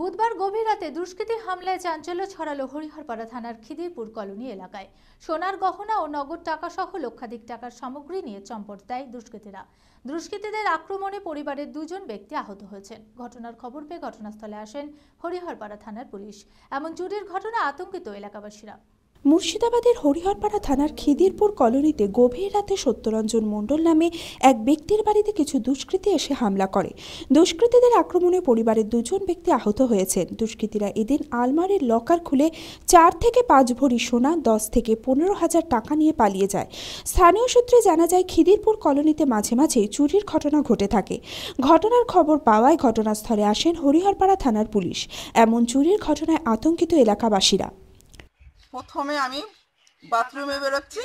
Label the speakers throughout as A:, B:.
A: বুধবার গভীর রাতে দুষ্কৃতী হামলায় চাঞ্চল্য ছড়ালো হরিহরপাড়া থানার খিদিরপুর কলোনি এলাকায় সোনার গহনা ও নগদ টাকা সহ লক্ষাধিক টাকার সামগ্রী নিয়ে চম্পট দেয় দুষ্কৃতীরা দুষ্কৃতীদের আক্রমণে পরিবারের দুজন ব্যক্তি আহত হয়েছেন ঘটনার খবর পেয়ে ঘটনাস্থলে আসেন হরিহরপাড়া থানার পুলিশ এমন চুরির ঘটনা আতঙ্কিত এলাকাবাসীরা
B: মুর্শিদাবাদের হরিহরপাড়া থানার খিদিরপুর কলোনিতে গভীর রাতে সত্যরঞ্জন মণ্ডল নামে এক ব্যক্তির বাড়িতে কিছু দুষ্কৃতী এসে হামলা করে দুষ্কৃতীদের আক্রমণে পরিবারের দুজন ব্যক্তি আহত হয়েছেন দুষ্কৃতীরা এদিন আলমারির লকার খুলে চার থেকে পাঁচ ভরি সোনা দশ থেকে পনেরো হাজার টাকা নিয়ে পালিয়ে যায় স্থানীয় সূত্রে জানা যায় খিদিরপুর কলোনিতে মাঝে মাঝে চুরির ঘটনা ঘটে থাকে ঘটনার খবর পাওয়ায় ঘটনাস্থলে আসেন হরিহরপাড়া থানার পুলিশ এমন চুরির ঘটনায় আতঙ্কিত এলাকাবাসীরা
C: প্রথমে আমি বাথরুমে বেরোচ্ছি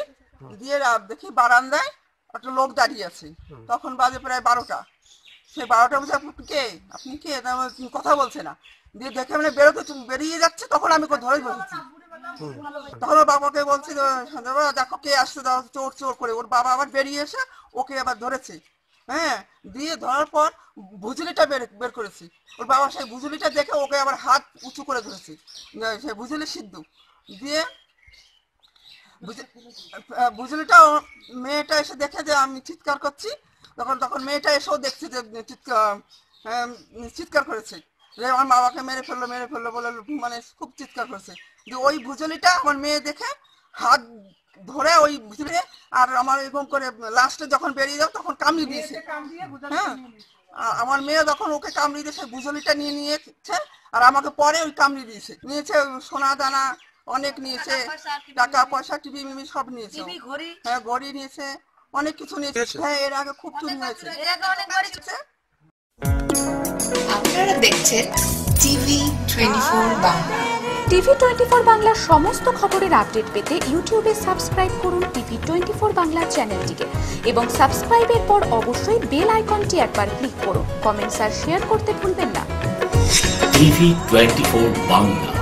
C: দিয়ে দেখি বারান্দায় একটা লোক দাঁড়িয়ে আছে তখন বাজে প্রায় বারোটা সে বারোটা বলছে আপনি কে আপনি কে কথা বলছে না দিয়ে দেখে মানে বেরোতে বেরিয়ে যাচ্ছে তখন আমি ধরে বসেছি তখন বাবাকে বলছি হ্যাঁ, দেখো কে আসছে চোর চোর করে ওর বাবা আবার বেরিয়ে এসে ওকে আবার ধরেছে হ্যাঁ দিয়ে ধরার পর ভুজুলিটা বের বের করেছি ওর বাবা সেই ভুজুলিটা দেখে ওকে আবার হাত উঁচু করে ধরেছি সে ভুজুলি সিদ্ধ দিয়ে ভুজুলিটা মেয়েটা এসে দেখে যে আমি চিৎকার করছি তখন তখন মেয়েটা এসেও দেখছে যে চিৎকার চিৎকার করেছে যে আমার বাবাকে মেরে ফেললো মেরে ফেললো বলে মানে খুব চিৎকার করেছে যে ওই ভুজুলিটা আমার মেয়ে দেখে হাত ধরে ওই ভিতরে আর আমার এরকম করে লাস্টে যখন বেরিয়ে যাও তখন কামড়ি দিয়েছে হ্যাঁ আমার মেয়ে যখন ওকে কামড়ি দিয়েছে বুঝলিটা নিয়ে নিয়েছে আর আমাকে পরে ওই কামড়ি দিয়েছে নিয়েছে সোনা দানা অনেক নিয়েছে টাকা পয়সা টিভি মিমি সব নিয়েছে হ্যাঁ ঘড়ি নিয়েছে অনেক কিছু নিয়েছে হ্যাঁ এর আগে খুব চুরি
A: আচ্ছা, হয়েছে
B: আপনারা দেখছেন TV twenty four Bangla TV twenty four বাংলার সমস্ত খবরের আপডেট পেতে ইউটিউবে সাবস্ক্রাইব করুন টিভি টোয়েন্টি ফোর বাংলা চ্যানেলটিকে এবং সাবস্ক্রাইবের পর অবশ্যই বেল আইকনটি একবার ক্লিক করুন কমেন্টস আর শেয়ার করতে ভুলবেন না
A: টিভি টোয়েন্টি ফোর বাংলা